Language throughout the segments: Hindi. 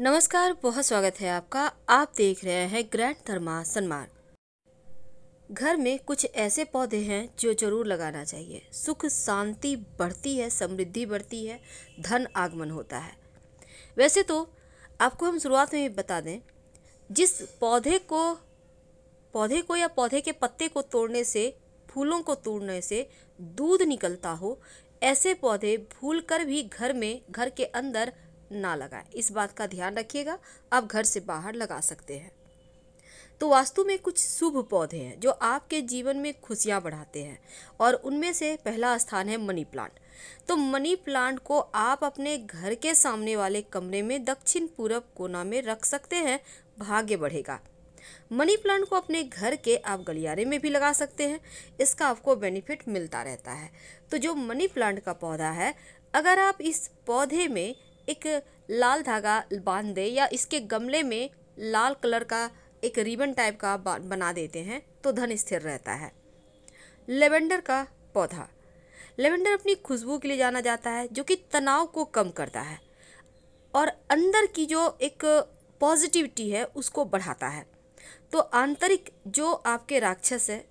नमस्कार बहुत स्वागत है आपका आप देख रहे हैं ग्रैंड थर्मा सन्मार्ग घर में कुछ ऐसे पौधे हैं जो जरूर लगाना चाहिए सुख शांति बढ़ती है समृद्धि बढ़ती है धन आगमन होता है वैसे तो आपको हम शुरुआत में बता दें जिस पौधे को पौधे को या पौधे के पत्ते को तोड़ने से फूलों को तोड़ने से दूध निकलता हो ऐसे पौधे भूल कर भी घर में घर के अंदर ना लगाएं इस बात का ध्यान रखिएगा आप घर से बाहर लगा सकते हैं तो वास्तु में कुछ शुभ पौधे हैं जो आपके जीवन में खुशियाँ बढ़ाते हैं और उनमें से पहला स्थान है मनी प्लांट तो मनी प्लांट को आप अपने घर के सामने वाले कमरे में दक्षिण पूर्व कोना में रख सकते हैं भाग्य बढ़ेगा मनी प्लांट को अपने घर के आप गलियारे में भी लगा सकते हैं इसका आपको बेनिफिट मिलता रहता है तो जो मनी प्लांट का पौधा है अगर आप इस पौधे में एक लाल धागा बांध दे या इसके गमले में लाल कलर का एक रिबन टाइप का बना देते हैं तो धन स्थिर रहता है लेवेंडर का पौधा लेवेंडर अपनी खुशबू के लिए जाना जाता है जो कि तनाव को कम करता है और अंदर की जो एक पॉजिटिविटी है उसको बढ़ाता है तो आंतरिक जो आपके राक्षस है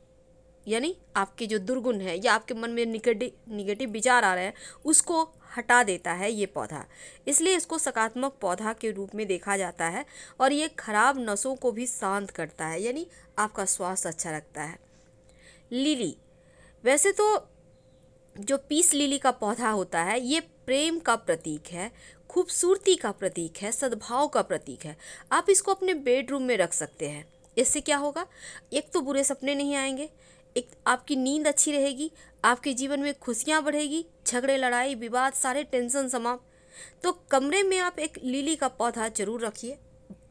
यानी आपके जो दुर्गुण है या आपके मन में निगेटिव निगेटिव विचार आ रहे हैं उसको हटा देता है ये पौधा इसलिए इसको सकारात्मक पौधा के रूप में देखा जाता है और ये खराब नसों को भी शांत करता है यानी आपका स्वास्थ्य अच्छा रखता है लिली वैसे तो जो पीस लिली का पौधा होता है ये प्रेम का प्रतीक है खूबसूरती का प्रतीक है सद्भाव का प्रतीक है आप इसको अपने बेडरूम में रख सकते हैं इससे क्या होगा एक तो बुरे सपने नहीं आएंगे एक आपकी नींद अच्छी रहेगी आपके जीवन में खुशियाँ बढ़ेगी झगड़े लड़ाई विवाद सारे टेंशन समाप्त तो कमरे में आप एक लीली का पौधा जरूर रखिए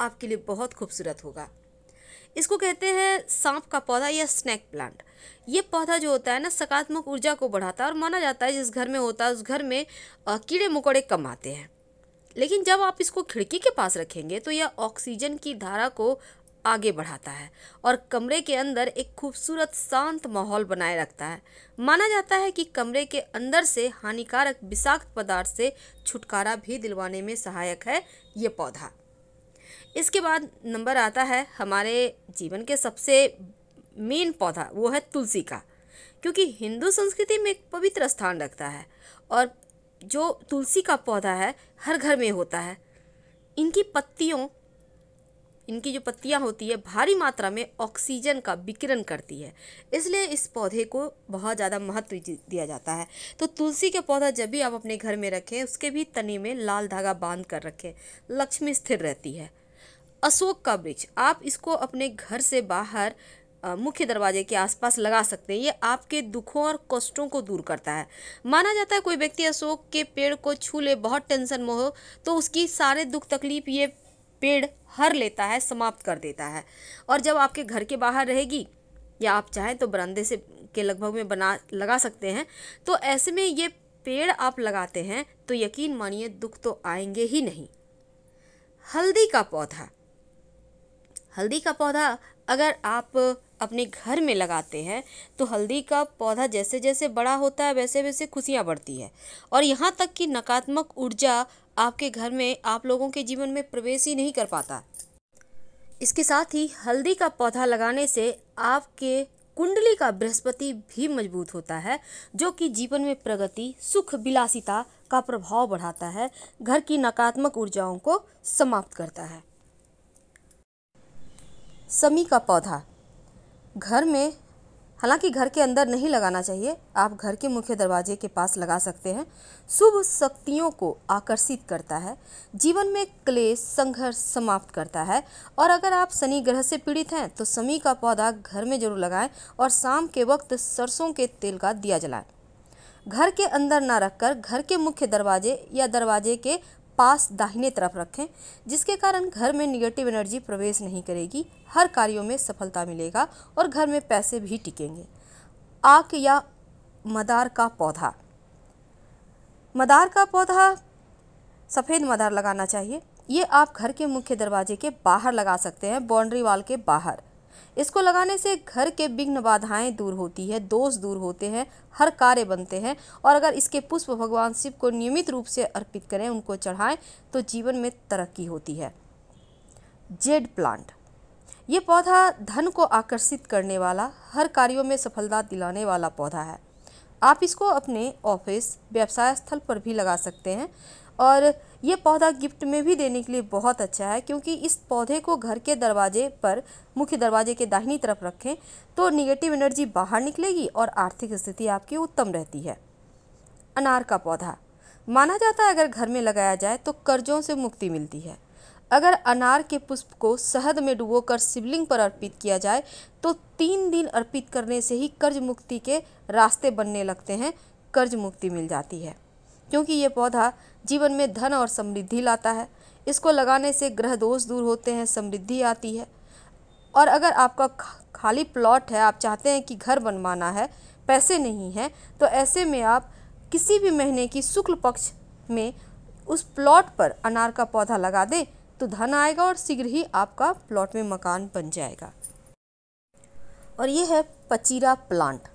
आपके लिए बहुत खूबसूरत होगा इसको कहते हैं सांप का पौधा या स्नैक प्लांट ये पौधा जो होता है ना सकारात्मक ऊर्जा को बढ़ाता है और माना जाता है जिस घर में होता है उस घर में कीड़े मकोड़े कम आते हैं लेकिन जब आप इसको खिड़की के पास रखेंगे तो यह ऑक्सीजन की धारा को आगे बढ़ाता है और कमरे के अंदर एक खूबसूरत शांत माहौल बनाए रखता है माना जाता है कि कमरे के अंदर से हानिकारक विषाक्त पदार्थ से छुटकारा भी दिलवाने में सहायक है ये पौधा इसके बाद नंबर आता है हमारे जीवन के सबसे मेन पौधा वो है तुलसी का क्योंकि हिंदू संस्कृति में एक पवित्र स्थान रखता है और जो तुलसी का पौधा है हर घर में होता है इनकी पत्तियों इनकी जो पत्तियाँ होती है भारी मात्रा में ऑक्सीजन का विकिरण करती है इसलिए इस पौधे को बहुत ज़्यादा महत्व दिया जाता है तो तुलसी के पौधा जब भी आप अपने घर में रखें उसके भी तने में लाल धागा बांध कर रखें लक्ष्मी स्थिर रहती है अशोक का वृक्ष आप इसको अपने घर से बाहर मुख्य दरवाजे के आसपास लगा सकते हैं ये आपके दुखों और कष्टों को दूर करता है माना जाता है कोई व्यक्ति अशोक के पेड़ को छू ले बहुत टेंशन में हो तो उसकी सारे दुख तकलीफ ये पेड़ हर लेता है समाप्त कर देता है और जब आपके घर के बाहर रहेगी या आप चाहें तो बरामदे से के लगभग में बना लगा सकते हैं तो ऐसे में ये पेड़ आप लगाते हैं तो यकीन मानिए दुख तो आएंगे ही नहीं हल्दी का पौधा हल्दी का पौधा अगर आप अपने घर में लगाते हैं तो हल्दी का पौधा जैसे जैसे बड़ा होता है वैसे वैसे खुशियाँ बढ़ती है और यहाँ तक कि नकारात्मक ऊर्जा आपके घर में आप लोगों के जीवन में प्रवेश ही नहीं कर पाता इसके साथ ही हल्दी का पौधा लगाने से आपके कुंडली का बृहस्पति भी मजबूत होता है जो कि जीवन में प्रगति सुख विलासिता का प्रभाव बढ़ाता है घर की नकारात्मक ऊर्जाओं को समाप्त करता है समी का पौधा घर में हालांकि घर के अंदर नहीं लगाना चाहिए आप घर के मुख्य दरवाजे के पास लगा सकते हैं शुभ शक्तियों को आकर्षित करता है जीवन में क्लेश संघर्ष समाप्त करता है और अगर आप शनि ग्रह से पीड़ित हैं तो शमी का पौधा घर में जरूर लगाएं और शाम के वक्त सरसों के तेल का दिया जलाएं घर के अंदर ना रखकर घर के मुख्य दरवाजे या दरवाजे के पास दाहिने तरफ रखें जिसके कारण घर में निगेटिव एनर्जी प्रवेश नहीं करेगी हर कार्यों में सफलता मिलेगा और घर में पैसे भी टिकेंगे आक या मदार का पौधा मदार का पौधा सफ़ेद मदार लगाना चाहिए ये आप घर के मुख्य दरवाजे के बाहर लगा सकते हैं बाउंड्री वाल के बाहर इसको लगाने से घर के विघ्न बाधाएं दूर होती है दोष दूर होते हैं हर कार्य बनते हैं और अगर इसके पुष्प भगवान शिव को नियमित रूप से अर्पित करें उनको चढ़ाएं तो जीवन में तरक्की होती है जेड प्लांट ये पौधा धन को आकर्षित करने वाला हर कार्यों में सफलता दिलाने वाला पौधा है आप इसको अपने ऑफिस व्यवसाय स्थल पर भी लगा सकते हैं और ये पौधा गिफ्ट में भी देने के लिए बहुत अच्छा है क्योंकि इस पौधे को घर के दरवाजे पर मुख्य दरवाजे के दाहिनी तरफ रखें तो निगेटिव एनर्जी बाहर निकलेगी और आर्थिक स्थिति आपकी उत्तम रहती है अनार का पौधा माना जाता है अगर घर में लगाया जाए तो कर्जों से मुक्ति मिलती है अगर अनार के पुष्प को शहद में कर शिवलिंग पर अर्पित किया जाए तो तीन दिन अर्पित करने से ही कर्ज मुक्ति के रास्ते बनने लगते हैं कर्ज मुक्ति मिल जाती है क्योंकि ये पौधा जीवन में धन और समृद्धि लाता है इसको लगाने से ग्रह दोष दूर होते हैं समृद्धि आती है और अगर आपका खाली प्लॉट है आप चाहते हैं कि घर बनवाना है पैसे नहीं हैं तो ऐसे में आप किसी भी महीने की शुक्ल पक्ष में उस प्लॉट पर अनार का पौधा लगा दें तो धन आएगा और शीघ्र ही आपका प्लॉट में मकान बन जाएगा और ये है पचीरा प्लांट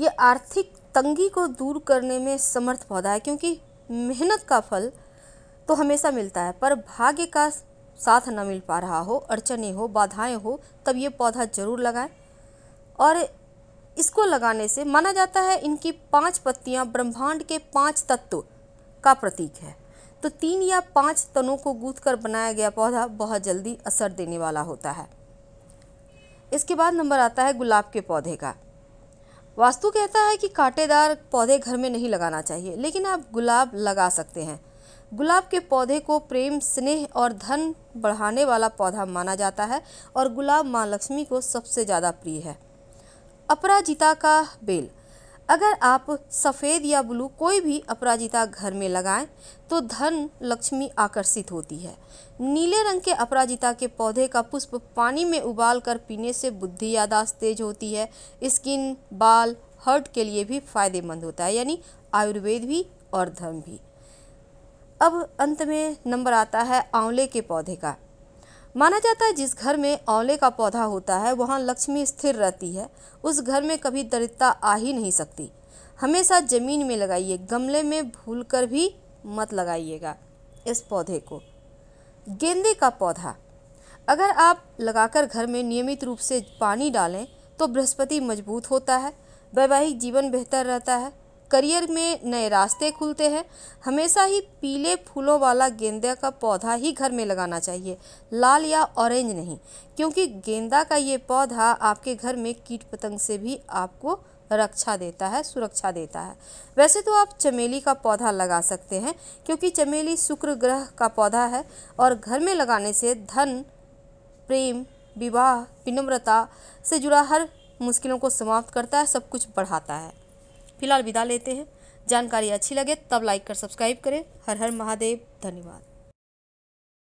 ये आर्थिक तंगी को दूर करने में समर्थ पौधा है क्योंकि मेहनत का फल तो हमेशा मिलता है पर भाग्य का साथ न मिल पा रहा हो अड़चने हो बाधाएं हो तब ये पौधा ज़रूर लगाएं और इसको लगाने से माना जाता है इनकी पांच पत्तियां ब्रह्मांड के पांच तत्व का प्रतीक है तो तीन या पांच तनों को गूथ कर बनाया गया पौधा बहुत जल्दी असर देने वाला होता है इसके बाद नंबर आता है गुलाब के पौधे का वास्तु कहता है कि कांटेदार पौधे घर में नहीं लगाना चाहिए लेकिन आप गुलाब लगा सकते हैं गुलाब के पौधे को प्रेम स्नेह और धन बढ़ाने वाला पौधा माना जाता है और गुलाब माँ लक्ष्मी को सबसे ज़्यादा प्रिय है अपराजिता का बेल अगर आप सफ़ेद या ब्लू कोई भी अपराजिता घर में लगाएं तो धन लक्ष्मी आकर्षित होती है नीले रंग के अपराजिता के पौधे का पुष्प पानी में उबाल कर पीने से बुद्धि यादाश्त तेज होती है स्किन बाल हर्ट के लिए भी फायदेमंद होता है यानी आयुर्वेद भी और धर्म भी अब अंत में नंबर आता है आंवले के पौधे का माना जाता है जिस घर में आंवले का पौधा होता है वहाँ लक्ष्मी स्थिर रहती है उस घर में कभी दरिद्रता आ ही नहीं सकती हमेशा ज़मीन में लगाइए गमले में भूल कर भी मत लगाइएगा इस पौधे को गेंदे का पौधा अगर आप लगाकर घर में नियमित रूप से पानी डालें तो बृहस्पति मजबूत होता है वैवाहिक जीवन बेहतर रहता है करियर में नए रास्ते खुलते हैं हमेशा ही पीले फूलों वाला गेंदा का पौधा ही घर में लगाना चाहिए लाल या ऑरेंज नहीं क्योंकि गेंदा का ये पौधा आपके घर में कीट पतंग से भी आपको रक्षा देता है सुरक्षा देता है वैसे तो आप चमेली का पौधा लगा सकते हैं क्योंकि चमेली शुक्र ग्रह का पौधा है और घर में लगाने से धन प्रेम विवाह विनम्रता से जुड़ा हर मुश्किलों को समाप्त करता है सब कुछ बढ़ाता है फिलहाल विदा लेते हैं जानकारी अच्छी लगे तब लाइक कर सब्सक्राइब करें हर हर महादेव धन्यवाद